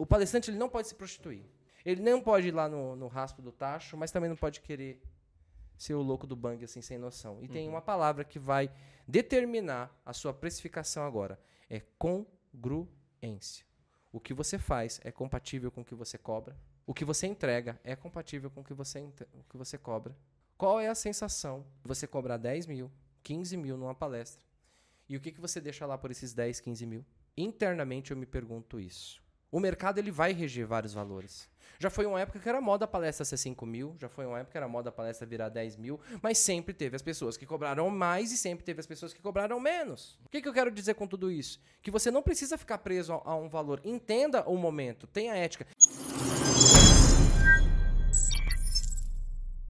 o palestrante ele não pode se prostituir. Ele não pode ir lá no, no raspo do tacho, mas também não pode querer ser o louco do bang, assim, sem noção. E uhum. tem uma palavra que vai determinar a sua precificação agora. É congruência. O que você faz é compatível com o que você cobra. O que você entrega é compatível com o que você, o que você cobra. Qual é a sensação de você cobrar 10 mil, 15 mil numa palestra? E o que, que você deixa lá por esses 10, 15 mil? Internamente eu me pergunto isso. O mercado ele vai reger vários valores. Já foi uma época que era moda a palestra ser 5 mil, já foi uma época que era moda a palestra virar 10 mil, mas sempre teve as pessoas que cobraram mais e sempre teve as pessoas que cobraram menos. O que, que eu quero dizer com tudo isso? Que você não precisa ficar preso a, a um valor. Entenda o momento, tenha ética.